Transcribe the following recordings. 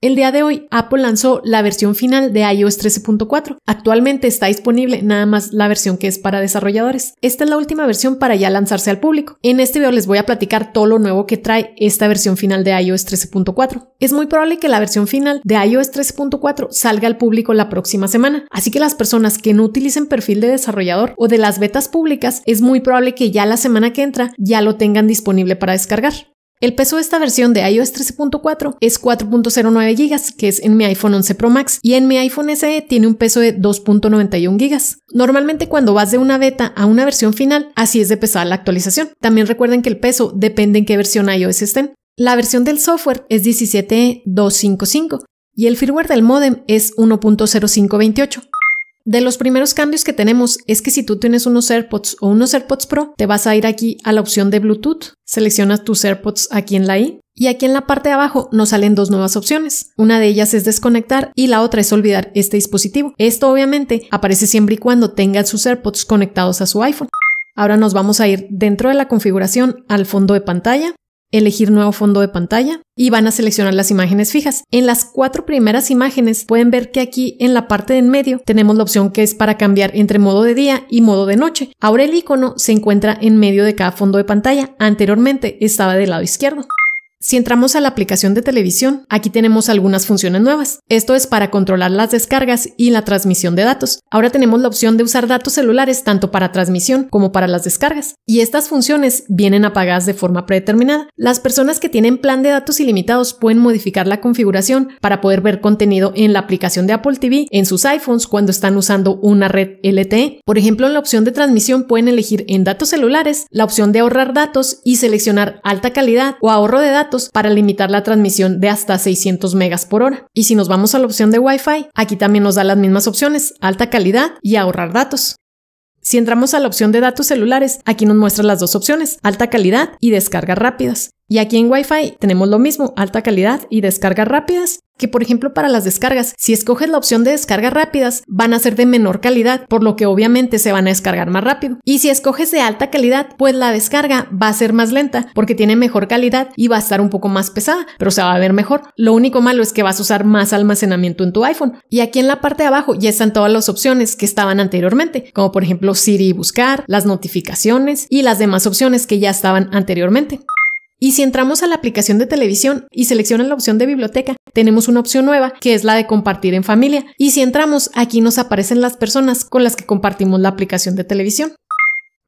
El día de hoy, Apple lanzó la versión final de iOS 13.4. Actualmente está disponible nada más la versión que es para desarrolladores. Esta es la última versión para ya lanzarse al público. En este video les voy a platicar todo lo nuevo que trae esta versión final de iOS 13.4. Es muy probable que la versión final de iOS 13.4 salga al público la próxima semana, así que las personas que no utilicen perfil de desarrollador o de las betas públicas es muy probable que ya la semana que entra ya lo tengan disponible para descargar. El peso de esta versión de iOS 13.4 es 4.09 GB, que es en mi iPhone 11 Pro Max, y en mi iPhone SE tiene un peso de 2.91 GB. Normalmente cuando vas de una beta a una versión final, así es de pesada la actualización. También recuerden que el peso depende en qué versión iOS estén. La versión del software es 17255 y el firmware del modem es 1.0528. De los primeros cambios que tenemos es que si tú tienes unos AirPods o unos AirPods Pro, te vas a ir aquí a la opción de Bluetooth, seleccionas tus AirPods aquí en la I y aquí en la parte de abajo nos salen dos nuevas opciones. Una de ellas es desconectar y la otra es olvidar este dispositivo. Esto obviamente aparece siempre y cuando tengas sus AirPods conectados a su iPhone. Ahora nos vamos a ir dentro de la configuración al fondo de pantalla elegir nuevo fondo de pantalla y van a seleccionar las imágenes fijas. En las cuatro primeras imágenes pueden ver que aquí en la parte de en medio tenemos la opción que es para cambiar entre modo de día y modo de noche. Ahora el icono se encuentra en medio de cada fondo de pantalla. Anteriormente estaba del lado izquierdo. Si entramos a la aplicación de televisión, aquí tenemos algunas funciones nuevas. Esto es para controlar las descargas y la transmisión de datos. Ahora tenemos la opción de usar datos celulares tanto para transmisión como para las descargas. Y estas funciones vienen apagadas de forma predeterminada. Las personas que tienen plan de datos ilimitados pueden modificar la configuración para poder ver contenido en la aplicación de Apple TV en sus iPhones cuando están usando una red LTE. Por ejemplo, en la opción de transmisión pueden elegir en datos celulares la opción de ahorrar datos y seleccionar alta calidad o ahorro de datos para limitar la transmisión de hasta 600 megas por hora. Y si nos vamos a la opción de Wi-Fi, aquí también nos da las mismas opciones, alta calidad y ahorrar datos. Si entramos a la opción de datos celulares, aquí nos muestra las dos opciones, alta calidad y descargas rápidas. Y aquí en Wi-Fi tenemos lo mismo, alta calidad y descargas rápidas que por ejemplo para las descargas, si escoges la opción de descargas rápidas, van a ser de menor calidad, por lo que obviamente se van a descargar más rápido. Y si escoges de alta calidad, pues la descarga va a ser más lenta porque tiene mejor calidad y va a estar un poco más pesada, pero se va a ver mejor. Lo único malo es que vas a usar más almacenamiento en tu iPhone. Y aquí en la parte de abajo ya están todas las opciones que estaban anteriormente, como por ejemplo Siri buscar, las notificaciones y las demás opciones que ya estaban anteriormente. Y si entramos a la aplicación de televisión y seleccionan la opción de biblioteca, tenemos una opción nueva que es la de compartir en familia. Y si entramos, aquí nos aparecen las personas con las que compartimos la aplicación de televisión.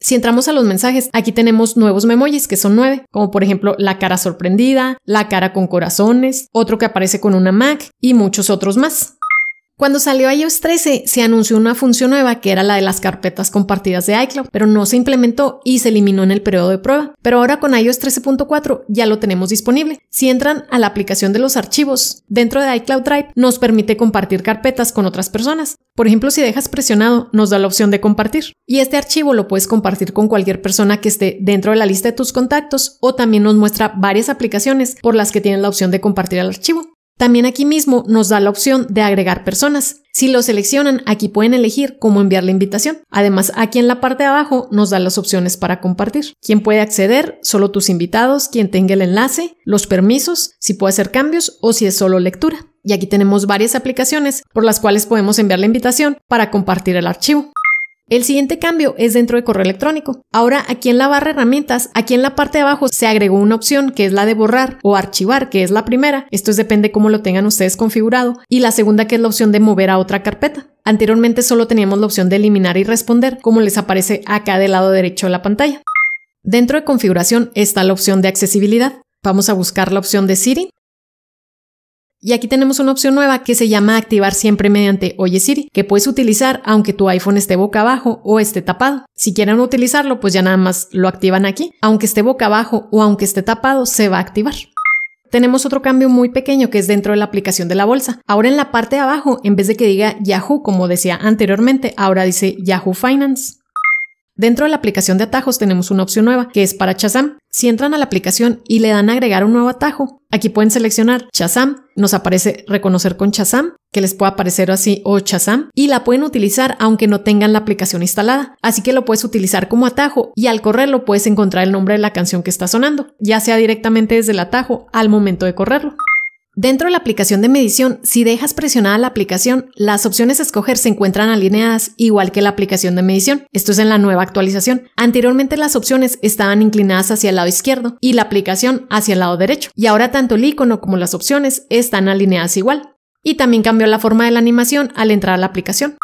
Si entramos a los mensajes, aquí tenemos nuevos memojis, que son nueve, como por ejemplo la cara sorprendida, la cara con corazones, otro que aparece con una Mac y muchos otros más. Cuando salió iOS 13, se anunció una función nueva que era la de las carpetas compartidas de iCloud, pero no se implementó y se eliminó en el periodo de prueba. Pero ahora con iOS 13.4 ya lo tenemos disponible. Si entran a la aplicación de los archivos dentro de iCloud Drive, nos permite compartir carpetas con otras personas. Por ejemplo, si dejas presionado, nos da la opción de compartir. Y este archivo lo puedes compartir con cualquier persona que esté dentro de la lista de tus contactos o también nos muestra varias aplicaciones por las que tienes la opción de compartir el archivo. También aquí mismo nos da la opción de agregar personas. Si lo seleccionan, aquí pueden elegir cómo enviar la invitación. Además, aquí en la parte de abajo nos da las opciones para compartir. ¿Quién puede acceder? Solo tus invitados, quien tenga el enlace, los permisos, si puede hacer cambios o si es solo lectura. Y aquí tenemos varias aplicaciones por las cuales podemos enviar la invitación para compartir el archivo. El siguiente cambio es dentro de correo electrónico. Ahora aquí en la barra herramientas, aquí en la parte de abajo se agregó una opción que es la de borrar o archivar, que es la primera. Esto depende depende cómo lo tengan ustedes configurado. Y la segunda que es la opción de mover a otra carpeta. Anteriormente solo teníamos la opción de eliminar y responder, como les aparece acá del lado derecho de la pantalla. Dentro de configuración está la opción de accesibilidad. Vamos a buscar la opción de Siri y aquí tenemos una opción nueva que se llama activar siempre mediante Oye Siri, que puedes utilizar aunque tu iPhone esté boca abajo o esté tapado. Si quieren utilizarlo, pues ya nada más lo activan aquí. Aunque esté boca abajo o aunque esté tapado, se va a activar tenemos otro cambio muy pequeño que es dentro de la aplicación de la bolsa. Ahora en la parte de abajo, en vez de que diga Yahoo como decía anteriormente, ahora dice Yahoo Finance. Dentro de la aplicación de atajos tenemos una opción nueva, que es para Chazam. Si entran a la aplicación y le dan a agregar un nuevo atajo, aquí pueden seleccionar Chazam, nos aparece reconocer con Chazam, que les puede aparecer así o Chazam, y la pueden utilizar aunque no tengan la aplicación instalada. Así que lo puedes utilizar como atajo y al correrlo puedes encontrar el nombre de la canción que está sonando, ya sea directamente desde el atajo al momento de correrlo. Dentro de la aplicación de medición, si dejas presionada la aplicación, las opciones a escoger se encuentran alineadas igual que la aplicación de medición. Esto es en la nueva actualización. Anteriormente las opciones estaban inclinadas hacia el lado izquierdo y la aplicación hacia el lado derecho. Y ahora tanto el icono como las opciones están alineadas igual. Y también cambió la forma de la animación al entrar a la aplicación.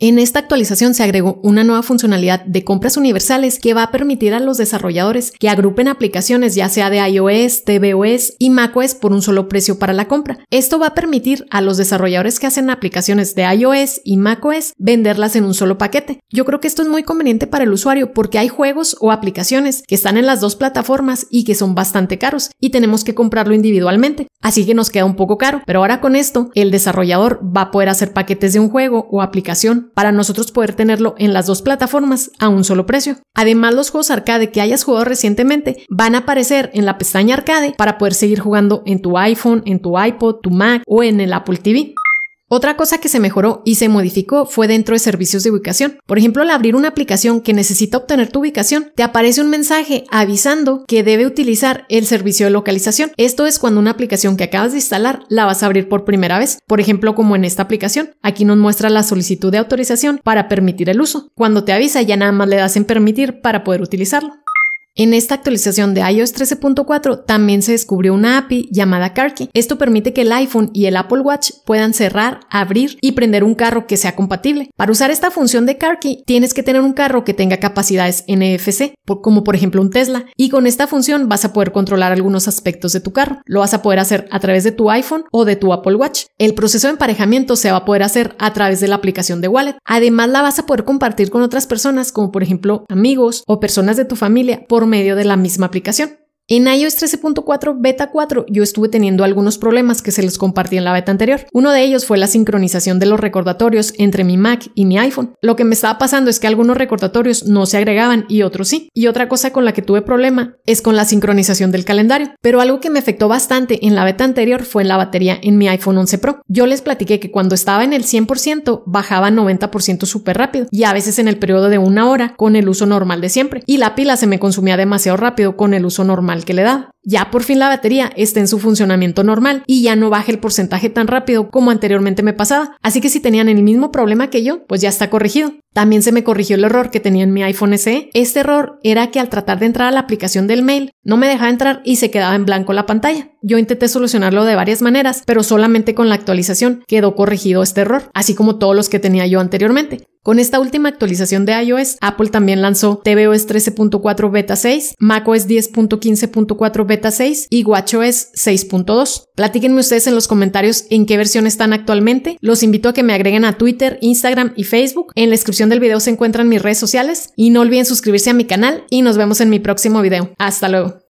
En esta actualización se agregó una nueva funcionalidad de compras universales que va a permitir a los desarrolladores que agrupen aplicaciones ya sea de iOS, tvOS y macOS por un solo precio para la compra. Esto va a permitir a los desarrolladores que hacen aplicaciones de iOS y macOS venderlas en un solo paquete. Yo creo que esto es muy conveniente para el usuario porque hay juegos o aplicaciones que están en las dos plataformas y que son bastante caros y tenemos que comprarlo individualmente, así que nos queda un poco caro, pero ahora con esto el desarrollador va a poder hacer paquetes de un juego o aplicación para nosotros poder tenerlo en las dos plataformas a un solo precio. Además, los juegos arcade que hayas jugado recientemente van a aparecer en la pestaña arcade para poder seguir jugando en tu iPhone, en tu iPod, tu Mac o en el Apple TV. Otra cosa que se mejoró y se modificó fue dentro de servicios de ubicación. Por ejemplo, al abrir una aplicación que necesita obtener tu ubicación, te aparece un mensaje avisando que debe utilizar el servicio de localización. Esto es cuando una aplicación que acabas de instalar la vas a abrir por primera vez, por ejemplo como en esta aplicación. Aquí nos muestra la solicitud de autorización para permitir el uso. Cuando te avisa ya nada más le das en permitir para poder utilizarlo. En esta actualización de iOS 13.4 también se descubrió una API llamada Carkey. Esto permite que el iPhone y el Apple Watch puedan cerrar, abrir y prender un carro que sea compatible. Para usar esta función de Carkey, tienes que tener un carro que tenga capacidades NFC, como por ejemplo un Tesla, y con esta función vas a poder controlar algunos aspectos de tu carro. Lo vas a poder hacer a través de tu iPhone o de tu Apple Watch. El proceso de emparejamiento se va a poder hacer a través de la aplicación de Wallet. Además la vas a poder compartir con otras personas como por ejemplo amigos o personas de tu familia por medio de la misma aplicación. En iOS 13.4 Beta 4 yo estuve teniendo algunos problemas que se les compartí en la beta anterior. Uno de ellos fue la sincronización de los recordatorios entre mi Mac y mi iPhone. Lo que me estaba pasando es que algunos recordatorios no se agregaban y otros sí. Y otra cosa con la que tuve problema es con la sincronización del calendario. Pero algo que me afectó bastante en la beta anterior fue en la batería en mi iPhone 11 Pro. Yo les platiqué que cuando estaba en el 100% bajaba 90% súper rápido y a veces en el periodo de una hora con el uso normal de siempre. Y la pila se me consumía demasiado rápido con el uso normal que le da. Ya por fin la batería está en su funcionamiento normal y ya no baje el porcentaje tan rápido como anteriormente me pasaba. Así que si tenían el mismo problema que yo, pues ya está corregido. También se me corrigió el error que tenía en mi iPhone SE. Este error era que al tratar de entrar a la aplicación del mail, no me dejaba entrar y se quedaba en blanco la pantalla. Yo intenté solucionarlo de varias maneras, pero solamente con la actualización quedó corregido este error, así como todos los que tenía yo anteriormente. Con esta última actualización de iOS, Apple también lanzó tvOS 13.4 Beta 6, macOS 10.15.4 Beta 6 y WatchOS 6.2. Platíquenme ustedes en los comentarios en qué versión están actualmente. Los invito a que me agreguen a Twitter, Instagram y Facebook. En la descripción del video se encuentran mis redes sociales y no olviden suscribirse a mi canal y nos vemos en mi próximo video. Hasta luego.